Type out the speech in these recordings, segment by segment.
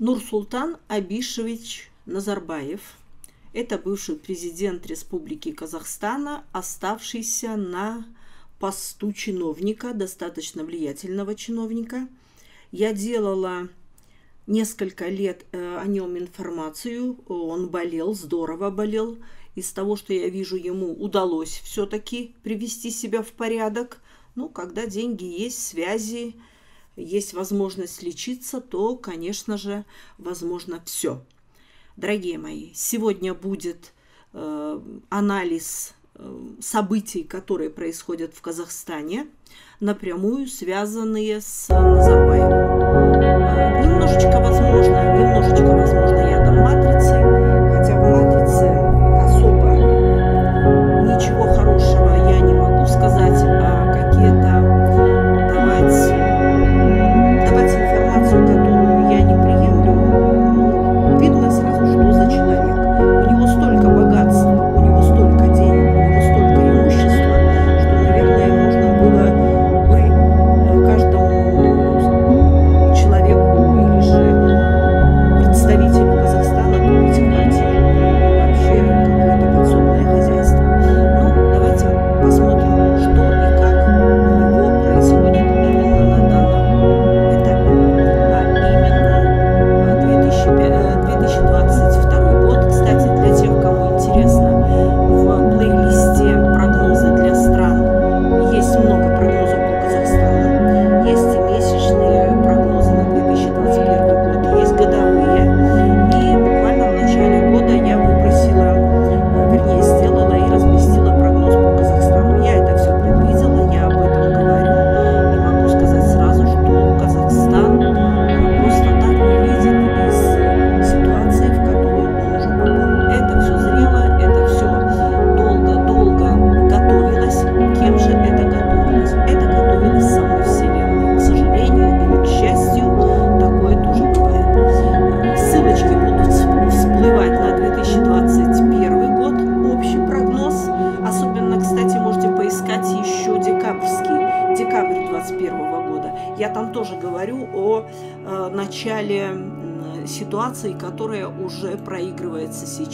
Нурсултан Абишевич Назарбаев. Это бывший президент Республики Казахстана, оставшийся на посту чиновника, достаточно влиятельного чиновника. Я делала несколько лет э, о нем информацию. Он болел, здорово болел. Из того, что я вижу, ему удалось все-таки привести себя в порядок. Ну, когда деньги есть, связи, есть возможность лечиться, то, конечно же, возможно все. Дорогие мои, сегодня будет э, анализ э, событий, которые происходят в Казахстане, напрямую связанные с Назарбаевым. Э, немножечко возможно, немножечко возможно я дам матрицы,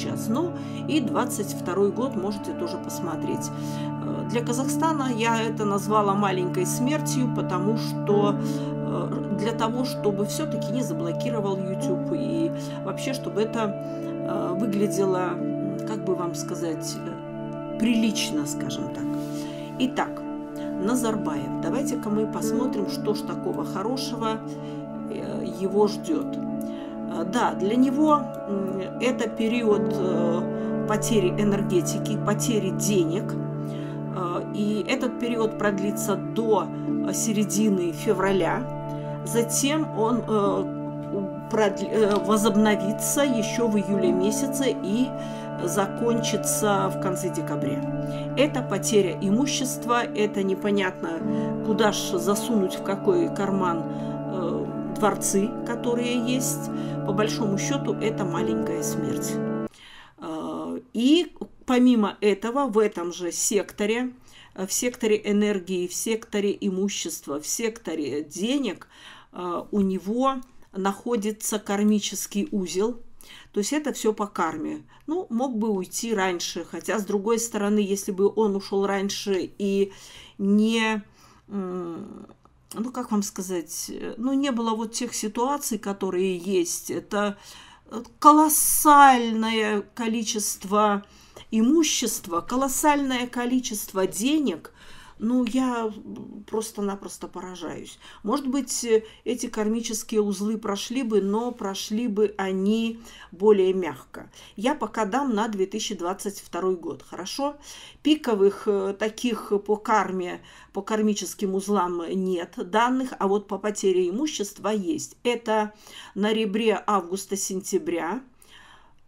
сейчас. Ну и 22 год можете тоже посмотреть. Э, для Казахстана я это назвала маленькой смертью, потому что э, для того, чтобы все-таки не заблокировал YouTube и вообще, чтобы это э, выглядело, как бы вам сказать, прилично, скажем так. Итак, Назарбаев. Давайте-ка мы посмотрим, что ж такого хорошего его ждет. А, да, для него это период э, потери энергетики, потери денег. А, и этот период продлится до э, середины февраля. Затем он э, возобновится еще в июле месяце и закончится в конце декабря. Это потеря имущества, это непонятно, куда же засунуть, в какой карман дворцы, которые есть, по большому счету, это маленькая смерть. А, и помимо этого, в этом же секторе, в секторе энергии, в секторе имущества, в секторе денег а, у него находится кармический узел, то есть это все по карме. Ну, мог бы уйти раньше, хотя, с другой стороны, если бы он ушел раньше и не ну как вам сказать, э, ну не было вот тех ситуаций, которые есть. Это э, колоссальное количество имущества, колоссальное количество денег, ну, я просто-напросто поражаюсь. Может быть, э, эти кармические узлы прошли бы, но прошли бы они более мягко. Я пока дам на 2022 год, хорошо? Пиковых э, таких по карме, по кармическим узлам нет данных, а вот по потере имущества есть. Это на ребре августа-сентября –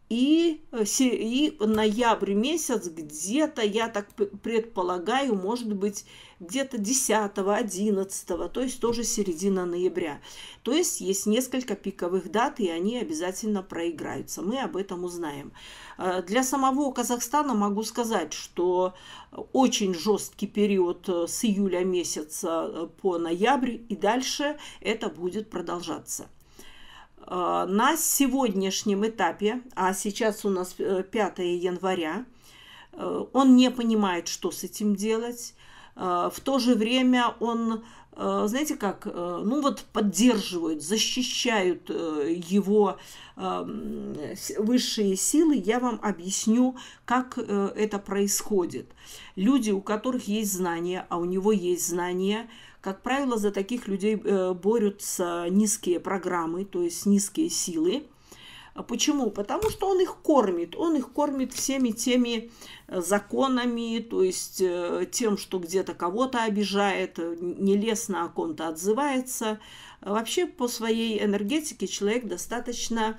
и, э, и ноябрь месяц где-то, я так предполагаю, может быть, где-то 10, 11, то есть тоже середина ноября. То есть есть несколько пиковых дат, и они обязательно проиграются. Мы об этом узнаем. Э, для самого Казахстана могу сказать, что очень жесткий период э, с июля месяца по ноябрь и дальше это будет продолжаться. А, на сегодняшнем этапе, а сейчас у нас 5 э, января, э, он не понимает, что с этим делать. А, в то же время он, э, знаете как, ну вот поддерживают, защищают его высшие силы. Я вам объясню, как это происходит. Люди, у которых есть знания, а у него есть знания, как правило, за таких людей э, борются низкие программы, то есть низкие силы. Почему? Потому что он их кормит. Он их кормит всеми теми э, законами, то есть э, тем, что где-то кого-то обижает, нелестно о ком-то отзывается. Вообще по своей энергетике человек достаточно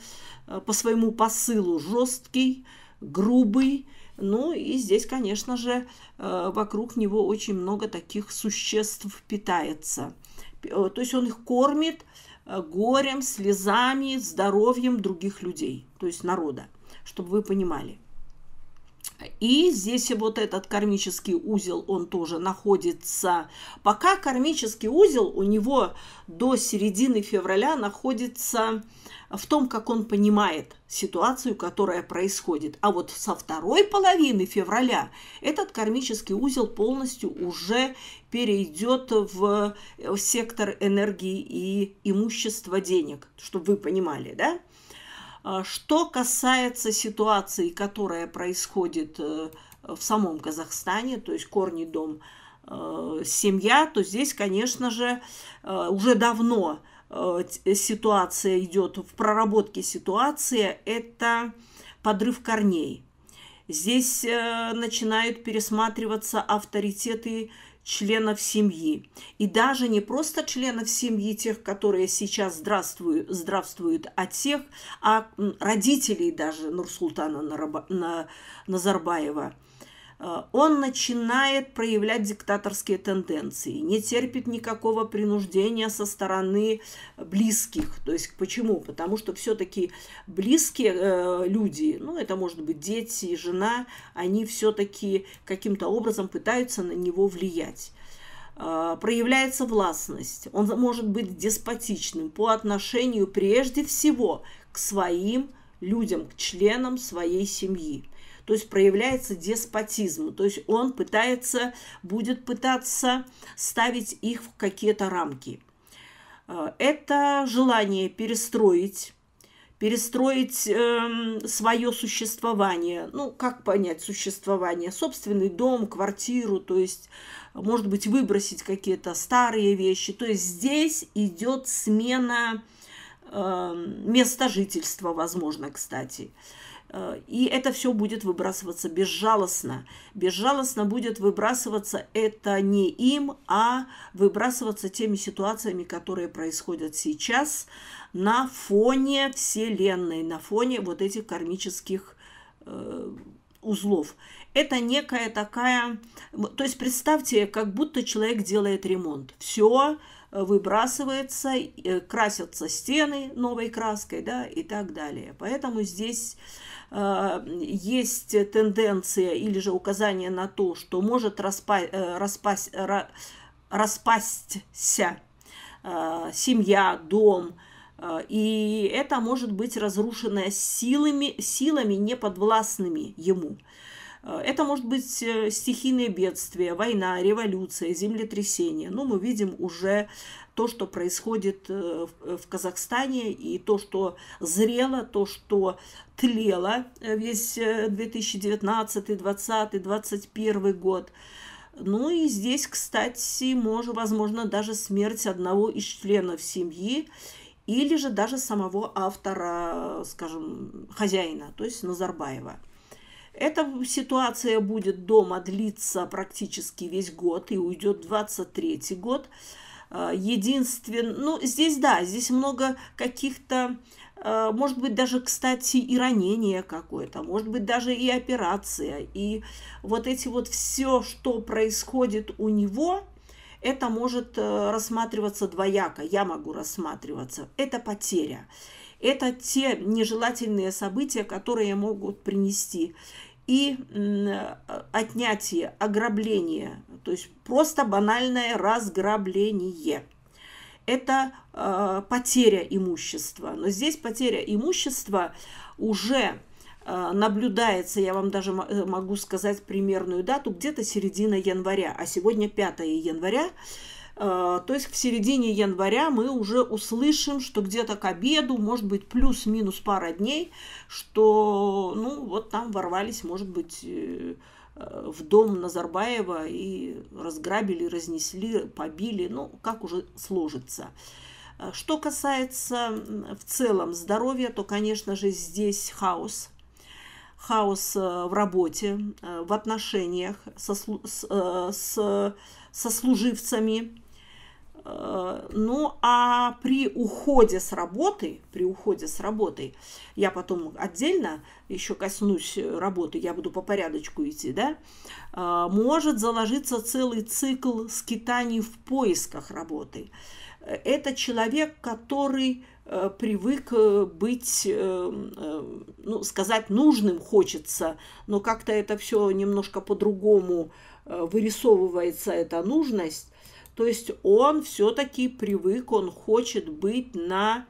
по своему посылу жесткий, грубый, ну и здесь, конечно же, э, вокруг него очень много таких существ питается. Э, то есть он их кормит э, горем, слезами, здоровьем других людей, то есть народа, чтобы вы понимали – и здесь вот этот кармический узел, он тоже находится. Пока кармический узел у него до середины февраля находится в том, как он понимает ситуацию, которая происходит. А вот со второй половины февраля этот кармический узел полностью уже перейдет в э, сектор энергии и имущества денег, чтобы вы понимали, да? А что касается ситуации, которая происходит э, в самом Казахстане, то есть корни дом э, семья, то здесь, конечно же, э, уже давно ситуация идет, в проработке ситуации, это подрыв корней. Здесь начинают пересматриваться авторитеты членов семьи. И даже не просто членов семьи, тех, которые сейчас здравствуют, здравствуют а тех, а родителей даже Нурсултана Назарбаева – Э, он начинает проявлять диктаторские тенденции, не терпит никакого принуждения со стороны близких. То есть почему? Потому что все-таки близкие э, люди, ну это может быть дети, жена, они все-таки каким-то образом пытаются на него влиять э, проявляется властность. Он может быть деспотичным по отношению прежде всего к своим людям, к членам своей семьи то есть проявляется деспотизм, то есть он пытается, будет пытаться ставить их в какие-то рамки. Э, это желание перестроить перестроить э, эм, свое существование. Ну, как понять существование? Собственный дом, квартиру, то есть, может быть, выбросить какие-то старые вещи. То есть здесь идет смена э, места жительства, возможно, кстати. Э, Э, и это все будет выбрасываться безжалостно. Безжалостно будет выбрасываться это не им, а выбрасываться теми ситуациями, которые происходят сейчас на фоне Вселенной, на фоне вот этих кармических э, узлов. Это некая такая... То есть представьте, как будто человек делает ремонт. Все выбрасывается, э, красятся стены новой краской, да, и так далее. Поэтому здесь э, есть тенденция или же указание на то, что может распа э, распасть, распасться семья, дом, и это может быть разрушено силами, силами неподвластными ему. Э, это может быть э, стихийные бедствия, война, революция, землетрясение. Но ну, мы видим уже то, что происходит э, в Казахстане, и то, что зрело, то, что тлело весь 2019, 2020, 2021 год. Ну и здесь, кстати, может, возможно, даже смерть одного из членов семьи или же даже самого автора, скажем, хозяина, то есть Назарбаева. Эта ситуация будет дома длиться практически весь год и уйдет 23 год. А, Единственно, ну, здесь, да, здесь много каких-то а, может быть, даже, кстати, и ранение какое-то, может быть, даже и операция. И вот эти вот все, что происходит у него, это может э, рассматриваться двояко, я могу рассматриваться. Это потеря. Это те нежелательные события, которые могут принести и отнятие, ограбление, то есть просто банальное разграбление. Это э, потеря имущества. Но здесь потеря имущества уже э, наблюдается, я вам даже могу сказать примерную дату, где-то середина января, а сегодня 5 января, а, то есть в середине января мы уже услышим, что где-то к обеду, может быть, плюс-минус пара дней, что, ну, вот там ворвались, может быть, э, э, в дом Назарбаева и разграбили, разнесли, побили, ну, как уже сложится. А, что касается в целом здоровья, то, конечно же, здесь хаос. Хаос э, в работе, в отношениях со, с, с сослуживцами, Э, ну, а при уходе с работы, при уходе с работы, я потом отдельно еще коснусь работы, я буду по порядочку идти, да, э, может заложиться целый цикл скитаний в поисках работы. Это человек, который э, привык быть, ну, сказать нужным хочется, но как-то это все немножко по-другому вырисовывается эта нужность, то есть он все-таки привык, он хочет быть на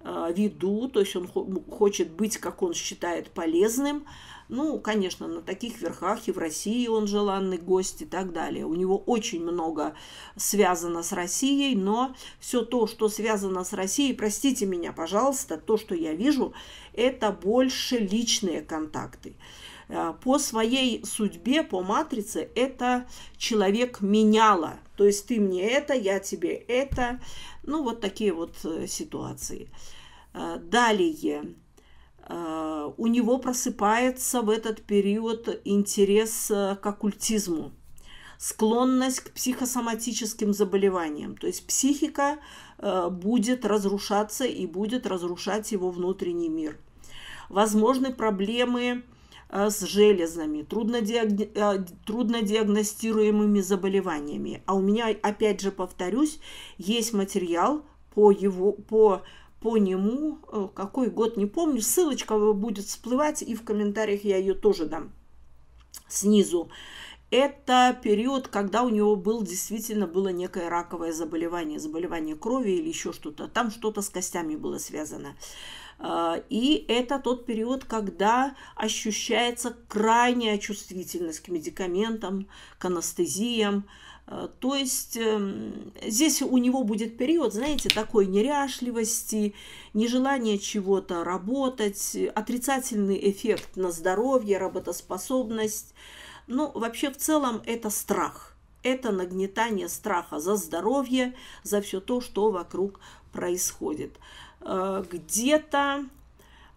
э, виду, то есть он хочет быть, как он считает, полезным. Ну, конечно, на таких верхах и в России он желанный гость и так далее. У него очень много связано с Россией, но все то, что связано с Россией, простите меня, пожалуйста, то, что я вижу, это больше личные контакты. Э, по своей судьбе, по матрице, это человек меняла. То есть ты мне это, я тебе это. Ну, вот такие вот э, ситуации. Э, далее. У него просыпается в этот период интерес к оккультизму склонность к психосоматическим заболеваниям. То есть психика будет разрушаться и будет разрушать его внутренний мир. Возможны проблемы Э, с железами, труднодиаг... Э, труднодиагностируемыми заболеваниями. А у меня, опять же повторюсь, есть материал по его, по по нему, э, какой год, не помню, ссылочка будет всплывать, и в комментариях я ее тоже дам снизу. Это период, когда у него был, действительно было некое раковое заболевание, заболевание крови или еще что-то. Там что-то с костями было связано. А, и это тот период, когда ощущается крайняя чувствительность к медикаментам, к анестезиям. А, то есть эм, здесь у него будет период, знаете, такой неряшливости, нежелания чего-то работать, отрицательный эффект на здоровье, работоспособность. Ну, вообще в целом это страх – это нагнетание страха за здоровье, за все то, что вокруг происходит. Э, где-то,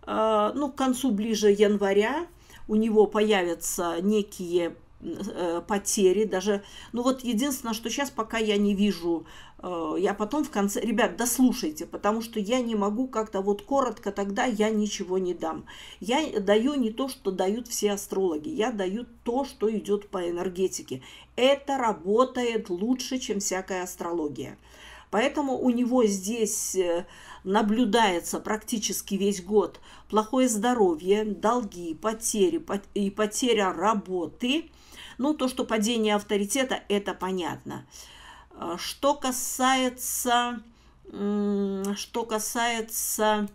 э, ну, к концу ближе января у него появятся некие э, потери даже ну вот единственное что сейчас пока я не вижу я потом в конце ребят дослушайте потому что я не могу как-то вот коротко тогда я ничего не дам я даю не то что дают все астрологи я даю то что идет по энергетике это работает лучше чем всякая астрология Поэтому у него здесь э, наблюдается практически весь год плохое здоровье, долги, потери и потеря работы. Ну, то, что падение авторитета, это понятно. Э, что касается, что касается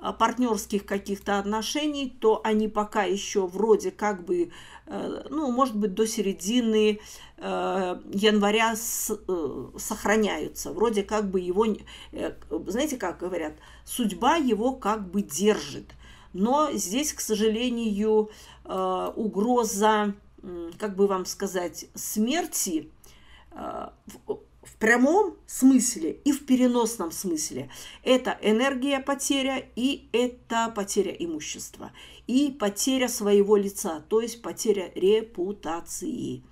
э, партнерских каких-то отношений, то они пока еще вроде как бы Э, ну, может быть, до середины э, января э, сохраняются. Вроде как бы его, знаете, как говорят, судьба его как бы держит. Но здесь, к сожалению, угроза, как бы вам сказать, смерти прямом смысле и в переносном смысле. Это энергия потеря и это потеря имущества. И потеря своего лица, то есть потеря репутации.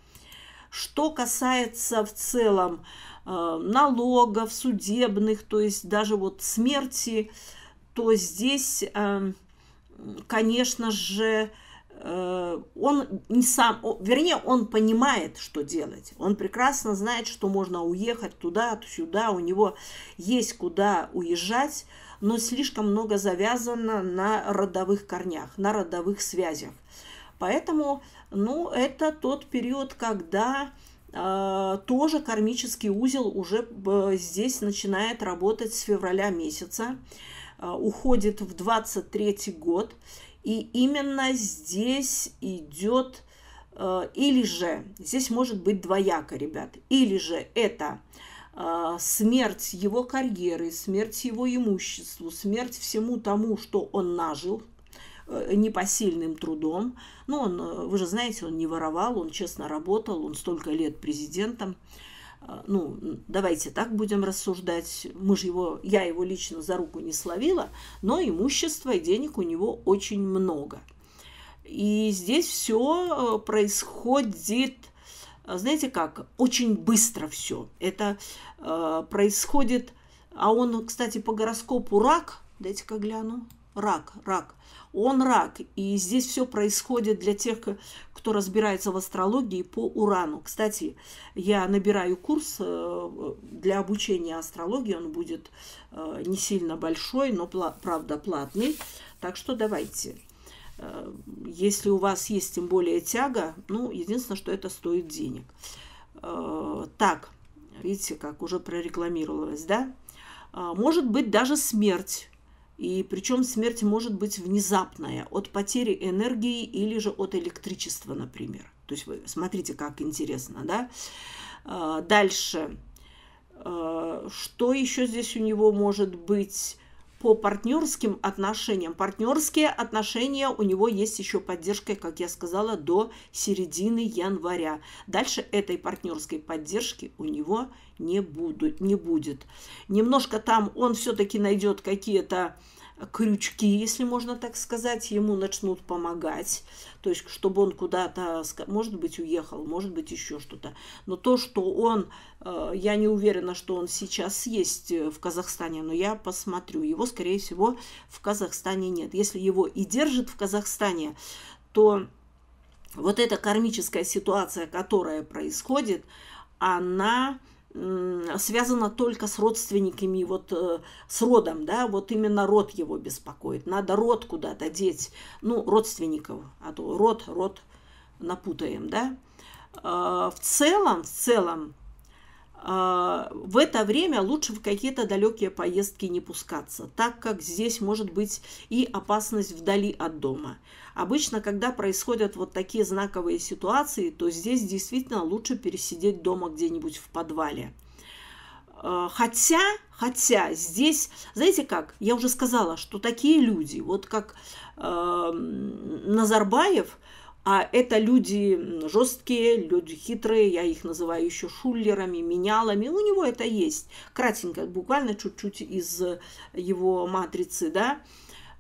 Что касается в целом э, налогов, судебных, то есть даже вот смерти, то здесь, э, конечно же, Э, он не сам, вернее, он понимает, что делать. Он прекрасно знает, что можно уехать туда, сюда, у него есть куда уезжать, но слишком много завязано на родовых корнях, на родовых связях. Поэтому, ну, это тот период, когда э, тоже кармический узел уже э, здесь начинает работать с февраля месяца, уходит в 23 год. год. И именно здесь идет э, или же, здесь может быть двояко, ребят, или же это э, смерть его карьеры, смерть его имуществу, смерть всему тому, что он нажил э, непосильным трудом. Ну, он, вы же знаете, он не воровал, он честно работал, он столько лет президентом. А, ну, давайте так будем рассуждать, мы же его, я его лично за руку не словила, но имущество и денег у него очень много. И здесь все э, происходит, э, знаете как, очень быстро все. Это э, происходит, а он, кстати, по гороскопу рак, дайте-ка гляну, рак, рак. Он рак. И здесь все происходит для тех, кто разбирается в астрологии по Урану. Кстати, я набираю курс э, для обучения астрологии. Он будет э, не сильно большой, но, правда, платный. Так что давайте. Э, если у вас есть тем более тяга, ну, единственное, что это стоит денег. Так, видите, как уже прорекламировалось, да? Может быть, даже смерть и причем смерть может быть внезапная, от потери энергии или же от электричества, например. То есть вы смотрите, как интересно, да? А, дальше. А, что еще здесь у него может быть? по партнерским отношениям. Партнерские отношения у него есть еще поддержкой, как я сказала, до середины января. Дальше этой партнерской поддержки у него не, буду, не будет. Немножко там он все-таки найдет какие-то крючки, если можно так сказать, ему начнут помогать, то есть чтобы он куда-то, может быть, уехал, может быть, еще что-то. Но то, что он, э, я не уверена, что он сейчас есть э, в Казахстане, но я посмотрю, его, скорее всего, в Казахстане нет. Если его и держит в Казахстане, то вот эта кармическая ситуация, которая происходит, она связано только с родственниками, вот э, с родом, да, вот именно род его беспокоит. Надо род куда-то деть, ну, родственников, а то род, род напутаем, да. А, в целом, в целом, а, в это время лучше в какие-то далекие поездки не пускаться, так как здесь может быть и опасность вдали от дома. Обычно, когда происходят вот такие знаковые ситуации, то здесь действительно лучше пересидеть дома где-нибудь в подвале. А, хотя, хотя здесь, знаете как, я уже сказала, что такие люди, вот как э, Назарбаев, а это люди жесткие, люди хитрые, я их называю еще шулерами, менялами. У него это есть, кратенько, буквально чуть-чуть из его матрицы, да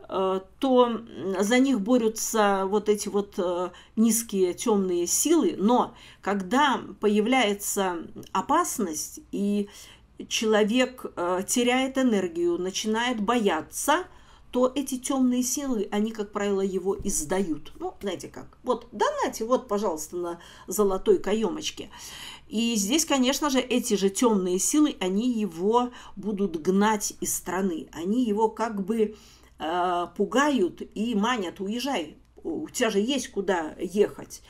э, то за них борются вот эти вот э, низкие темные силы, но когда появляется опасность и человек э, теряет энергию, начинает бояться – то эти темные силы, они, как правило, его издают. Ну, знаете как, вот Донати вот, пожалуйста, на золотой каемочке. И здесь, конечно же, эти же темные силы, они его будут гнать из страны. Они его как бы э, пугают и манят, уезжай, у тебя же есть куда ехать.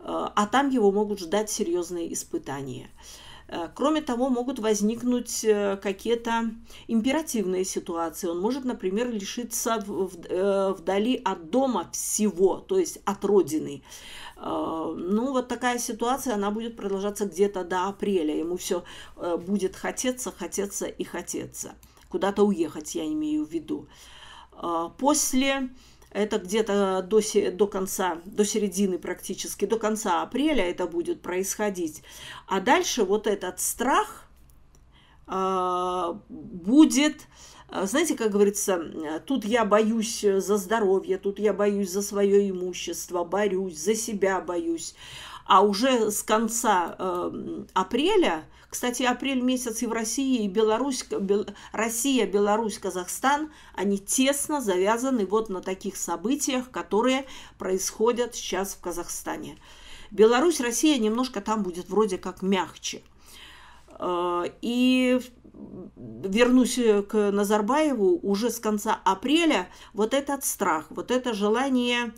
Э, а там его могут ждать серьезные испытания. Э, кроме того, могут возникнуть э, какие-то императивные ситуации. Он может, например, лишиться э, вдали от дома всего, то есть от родины. Ну, вот такая ситуация, она будет продолжаться где-то до апреля. Ему все будет хотеться, хотеться и хотеться. Куда-то уехать, я имею в виду. После это где-то до, до конца, до середины практически, до конца апреля это будет происходить. А дальше вот этот страх э, будет а, знаете, как говорится, тут я боюсь за здоровье, тут я боюсь за свое имущество, борюсь, за себя боюсь. А уже с конца э, апреля, кстати, апрель месяц и в России, и Беларусь, Бел, Россия, Беларусь, Казахстан, они тесно завязаны вот на таких событиях, которые происходят сейчас в Казахстане. Беларусь, Россия немножко там будет вроде как мягче. Э, и вернусь э, к Назарбаеву, уже с конца апреля вот этот страх, вот это желание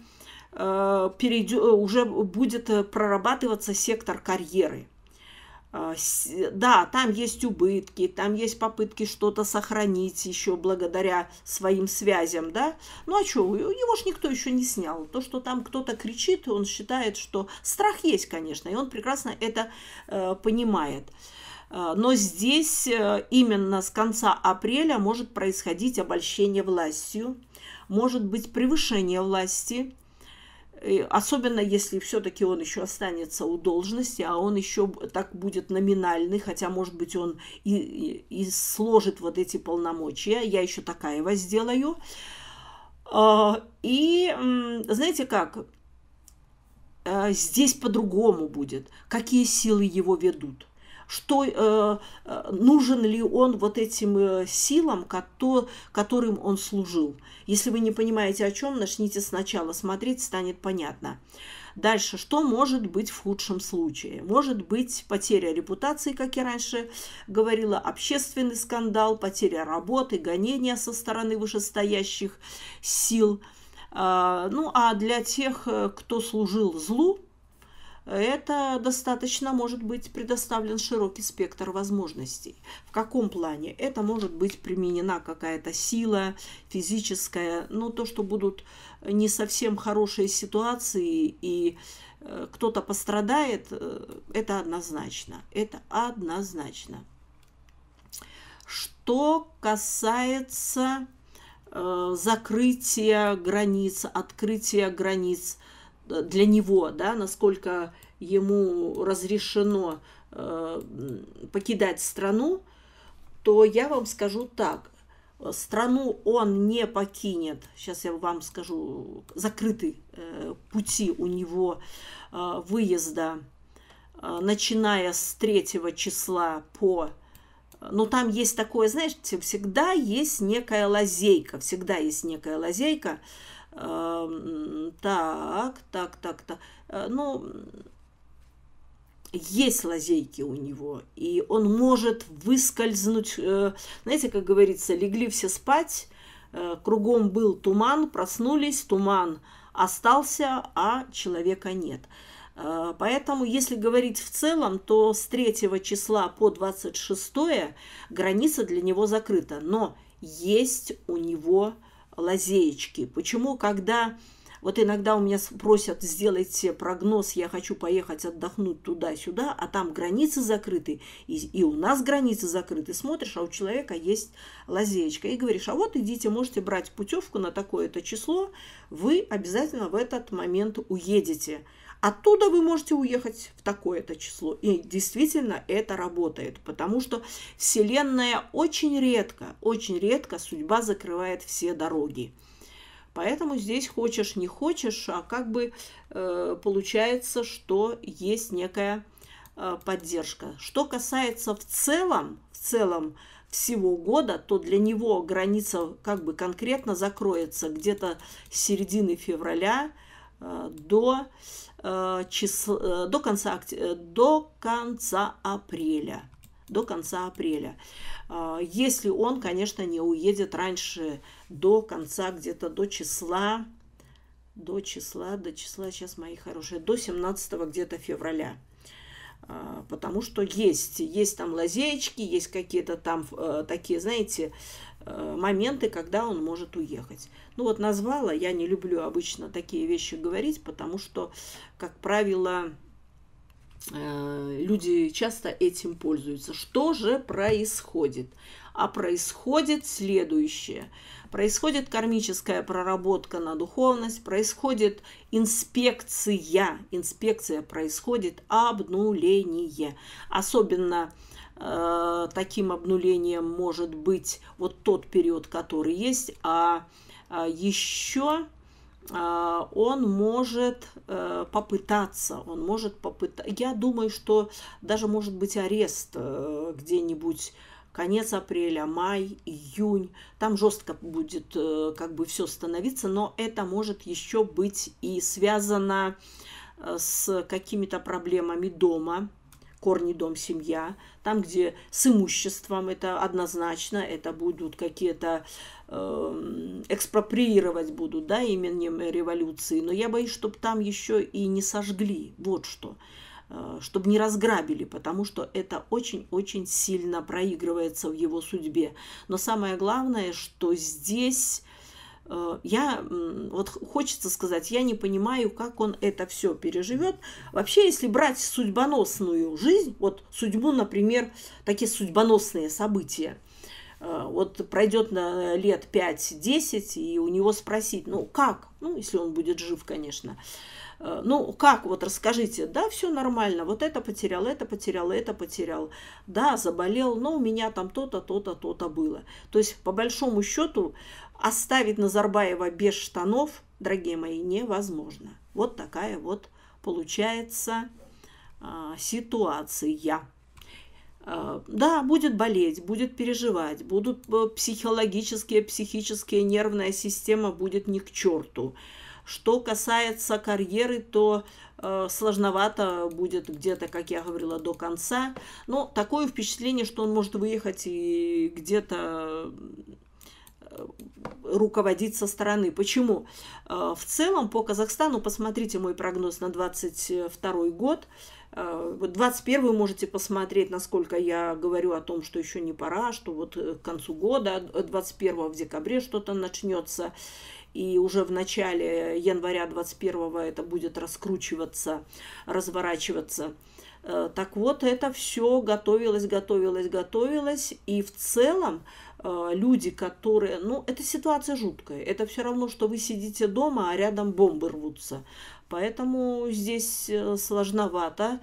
э, перейдет, уже будет прорабатываться сектор карьеры – а, да, там есть убытки, там есть попытки что-то сохранить еще благодаря своим связям, да. Ну а что, его ж никто еще не снял. То, что там кто-то кричит, он считает, что страх есть, конечно, и он прекрасно это э, понимает. А, но здесь э, именно с конца апреля может происходить обольщение властью, может быть превышение власти – особенно если все-таки он еще останется у должности, а он еще так будет номинальный, хотя, может быть, он и, и, и сложит вот эти полномочия, я еще такая его сделаю. А, и, знаете как, а, здесь по-другому будет, какие силы его ведут что э, э, нужен ли он вот этим э, силам, кото, которым он служил. Если вы не понимаете, о чем, начните сначала смотреть, станет понятно. Дальше, что может быть в худшем случае? Может быть потеря репутации, как я раньше говорила, общественный скандал, потеря работы, гонения со стороны вышестоящих сил. А, ну а для тех, э, кто служил злу, это достаточно может быть предоставлен широкий спектр возможностей. В каком плане? Это может быть применена какая-то сила физическая, но то, что будут не совсем хорошие ситуации и э, кто-то пострадает, э, это однозначно. Это однозначно. Что касается э, закрытия границ, открытия границ – Э, для него, да, насколько ему разрешено э, покидать страну, то я вам скажу так. Э, страну он не покинет. Сейчас я вам скажу, закрыты э, пути у него э, выезда, э, начиная с 3 числа по... Э, Но ну, там есть такое, знаете, всегда есть некая лазейка, всегда есть некая лазейка. Э, так, так, так, так. Э, ну, есть лазейки у него, и он может выскользнуть. Э, знаете, как говорится, легли все спать, э, кругом был туман, проснулись, туман остался, а человека нет. Поэтому, если говорить в целом, то с 3 числа по 26 граница для него закрыта, но есть у него лазеечки. Почему, когда вот иногда у меня просят сделать прогноз, я хочу поехать отдохнуть туда-сюда, а там границы закрыты, и, и у нас границы закрыты. Смотришь, а у человека есть лазеечка. И говоришь, а вот идите, можете брать путевку на такое-то число, вы обязательно в этот момент уедете. Оттуда вы можете уехать в такое-то число. И действительно это работает, потому что Вселенная очень редко, очень редко судьба закрывает все дороги. Поэтому здесь хочешь не хочешь, а как бы э, получается, что есть некая э, поддержка. Что касается в целом, в целом всего года, то для него граница как бы конкретно закроется где-то с середины февраля э, до Э, числа, э, до, конца, э, до конца апреля. До конца апреля. Если он, конечно, не уедет раньше до конца, где-то до числа, до числа, до числа, сейчас, мои хорошие, до 17 где-то февраля потому что есть, есть там лазеечки, есть какие-то там такие, знаете, Э, моменты, когда он может уехать. Ну вот назвала, я не люблю обычно такие вещи говорить, потому что, как правило, э, люди часто этим пользуются. Что же происходит? А происходит следующее. Происходит кармическая проработка на духовность, происходит инспекция. Инспекция происходит обнуление. Особенно э, э, таким обнулением может быть вот тот период, который есть, а, а еще э, он может э, попытаться, он может попытаться. Я думаю, что даже может быть арест э, где-нибудь конец апреля, май, июнь. Там жестко будет э, как бы все становиться, но это может еще быть и связано э, с какими-то проблемами дома, корни, дом, семья, там, где с имуществом, это однозначно, это будут какие-то эм, экспроприировать будут, да, именем революции, но я боюсь, чтобы там еще и не сожгли, вот что э, чтобы не разграбили, потому что это очень-очень сильно проигрывается в его судьбе. Но самое главное, что здесь Э, я, вот хочется сказать, я не понимаю, как он это все переживет. Вообще, если брать судьбоносную жизнь, вот судьбу, например, такие судьбоносные события, Э, вот пройдет на лет 5-10, и у него спросить, ну как, ну если он будет жив, конечно, э, ну как, вот расскажите, да, все нормально, вот это потерял, это потерял, это потерял, да, заболел, но у меня там то-то, то-то, то-то было. То есть, по большому счету, оставить Назарбаева без штанов, дорогие мои, невозможно. Вот такая вот получается а, ситуация. А, да, будет болеть, будет переживать, будут э, психологические, психические, нервная система будет не к черту. Что касается карьеры, то э, сложновато будет где-то, как я говорила, до конца. Но такое впечатление, что он может выехать и где-то руководить со стороны. Почему? Э, в целом по Казахстану, посмотрите мой прогноз на 22 год, э, вот 21 можете посмотреть, насколько я говорю о том, что еще не пора, что вот э, к концу года, 21 в декабре что-то начнется, и уже в начале января 21 это будет раскручиваться, разворачиваться. Э, так вот, это все готовилось, готовилось, готовилось. И в целом э, люди, которые... Ну, эта ситуация жуткая. Это все равно, что вы сидите дома, а рядом бомбы рвутся. Поэтому здесь э, сложновато.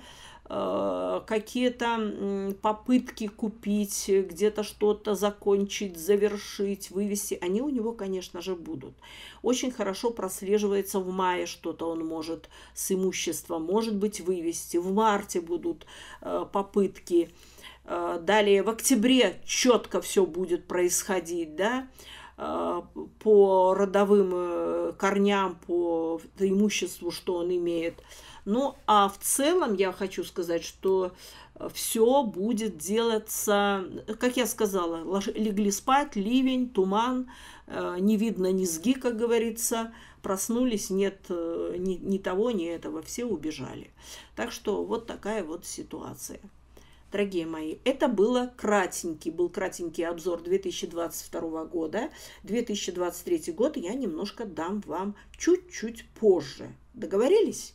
Э, какие-то попытки купить, где-то что-то закончить, завершить, вывести, они у него, конечно же, будут. Очень хорошо прослеживается в мае что-то он может с имуществом, может быть, вывести. В марте будут э, попытки. Э, далее в октябре четко все будет происходить, да, по родовым корням, по имуществу, что он имеет – ну, а в целом я хочу сказать, что э, все будет делаться, как я сказала, легли спать, ливень, туман, э, не видно низги, как говорится, проснулись, нет э, ни, ни того, ни этого, все убежали. Так что вот такая вот ситуация. Дорогие мои, это было кратенький, был кратенький обзор 2022 года. 2023 год я немножко дам вам чуть-чуть позже. Договорились?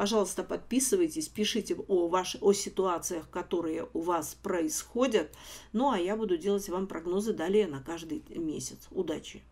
Пожалуйста, подписывайтесь, пишите о, ваш, о ситуациях, которые у вас происходят. Ну, а я буду делать вам прогнозы далее на каждый месяц. Удачи!